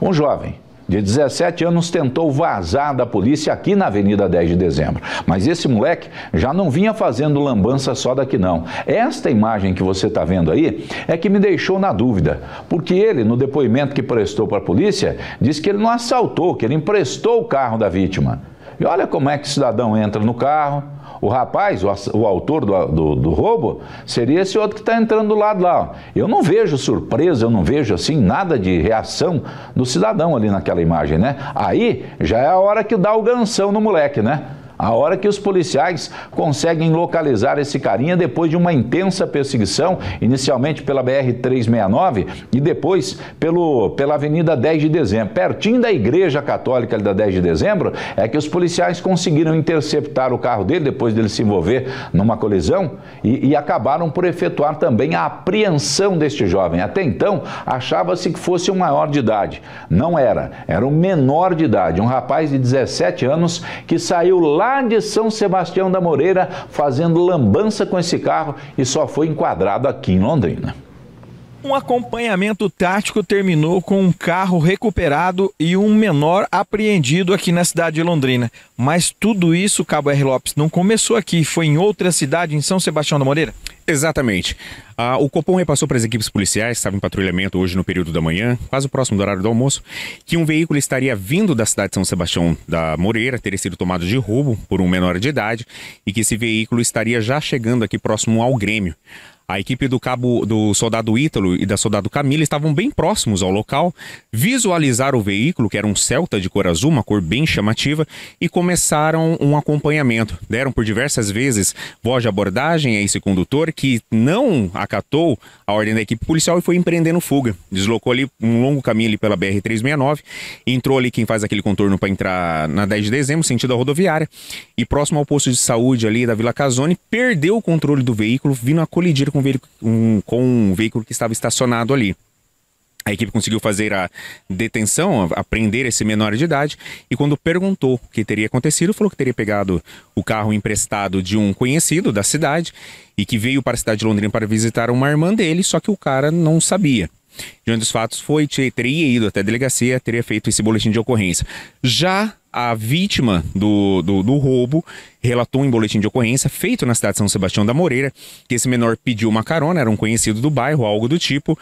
Um jovem de 17 anos tentou vazar da polícia aqui na Avenida 10 de Dezembro. Mas esse moleque já não vinha fazendo lambança só daqui não. Esta imagem que você está vendo aí é que me deixou na dúvida, porque ele, no depoimento que prestou para a polícia, disse que ele não assaltou, que ele emprestou o carro da vítima. E olha como é que o cidadão entra no carro, o rapaz, o, o autor do, do, do, roubo, seria esse outro que está entrando do lado lá. Eu não vejo surpresa, eu não vejo assim nada de reação do cidadão ali naquela imagem, né? Aí já é a hora que dá o ganção no moleque, né? A hora que os policiais conseguem localizar esse carinha depois de uma intensa perseguição, inicialmente pela BR-369 e depois pelo, pela Avenida 10 de Dezembro. Pertinho da Igreja Católica da 10 de Dezembro, é que os policiais conseguiram interceptar o carro dele depois dele se envolver numa colisão e, e acabaram por efetuar também a apreensão deste jovem. Até então, achava-se que fosse um maior de idade. Não era, era um menor de idade, um rapaz de 17 anos que saiu lá de São Sebastião da Moreira fazendo lambança com esse carro e só foi enquadrado aqui em Londrina. Um acompanhamento tático terminou com um carro recuperado e um menor apreendido aqui na cidade de Londrina. Mas tudo isso, Cabo R. Lopes, não começou aqui, foi em outra cidade, em São Sebastião da Moreira? Exatamente. Ah, o Copom repassou para as equipes policiais, estava em patrulhamento hoje no período da manhã, quase próximo do horário do almoço, que um veículo estaria vindo da cidade de São Sebastião da Moreira, teria sido tomado de roubo por um menor de idade, e que esse veículo estaria já chegando aqui próximo ao Grêmio. A equipe do cabo do soldado Ítalo e da soldado Camila estavam bem próximos ao local, visualizaram o veículo, que era um Celta de cor azul, uma cor bem chamativa, e começaram um acompanhamento. Deram por diversas vezes voz de abordagem a esse condutor que não acatou a ordem da equipe policial e foi empreendendo fuga. Deslocou ali um longo caminho ali pela BR 369, entrou ali quem faz aquele contorno para entrar na 10 de dezembro, sentido a rodoviária, e próximo ao posto de saúde ali da Vila Casone, perdeu o controle do veículo, vindo a colidir com com um, veículo, um, com um veículo que estava estacionado ali. A equipe conseguiu fazer a detenção, aprender esse menor de idade, e quando perguntou o que teria acontecido, falou que teria pegado o carro emprestado de um conhecido da cidade e que veio para a cidade de Londrina para visitar uma irmã dele, só que o cara não sabia. Diante dos fatos, foi, teria ido até a delegacia, teria feito esse boletim de ocorrência. Já a vítima do, do, do, roubo relatou em boletim de ocorrência feito na cidade de São Sebastião da Moreira que esse menor pediu uma carona, era um conhecido do bairro, algo do tipo.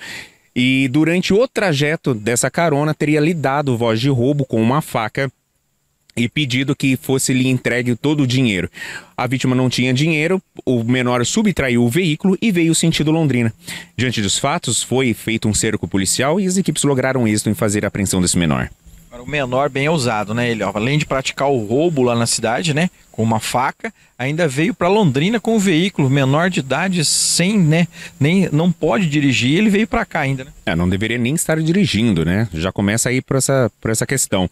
E durante o trajeto dessa carona, teria lidado voz de roubo com uma faca e pedido que fosse lhe entregue todo o dinheiro. A vítima não tinha dinheiro, o menor subtraiu o veículo e veio sentido Londrina. Diante dos fatos, foi feito um cerco policial e as equipes lograram êxito em fazer a apreensão desse menor. O menor bem ousado, né? Ele, ó, além de praticar o roubo lá na cidade, né? Com uma faca, ainda veio para Londrina com o veículo menor de idade, sem, né? Nem, não pode dirigir, ele veio para cá ainda, né? É, não deveria nem estar dirigindo, né? Já começa aí por essa, por essa questão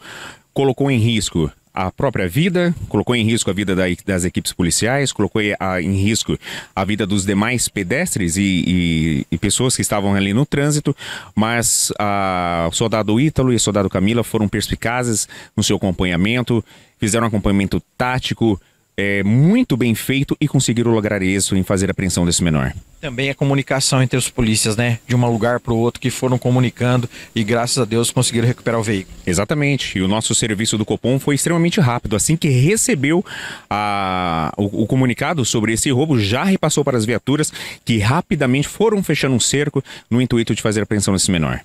colocou em risco a própria vida, colocou em risco a vida da, das equipes policiais, colocou a, em risco a vida dos demais pedestres e, e, e, pessoas que estavam ali no trânsito, mas a, o soldado Ítalo e o soldado Camila foram perspicazes no seu acompanhamento, fizeram um acompanhamento tático, é, muito bem feito e conseguiram lograr isso em fazer a apreensão desse menor. Também a comunicação entre os polícias, né? De um lugar para o outro que foram comunicando e graças a Deus conseguiram recuperar o veículo. Exatamente. E o nosso serviço do Copom foi extremamente rápido. Assim que recebeu a, o, o comunicado sobre esse roubo, já repassou para as viaturas que rapidamente foram fechando um cerco no intuito de fazer a apreensão desse menor.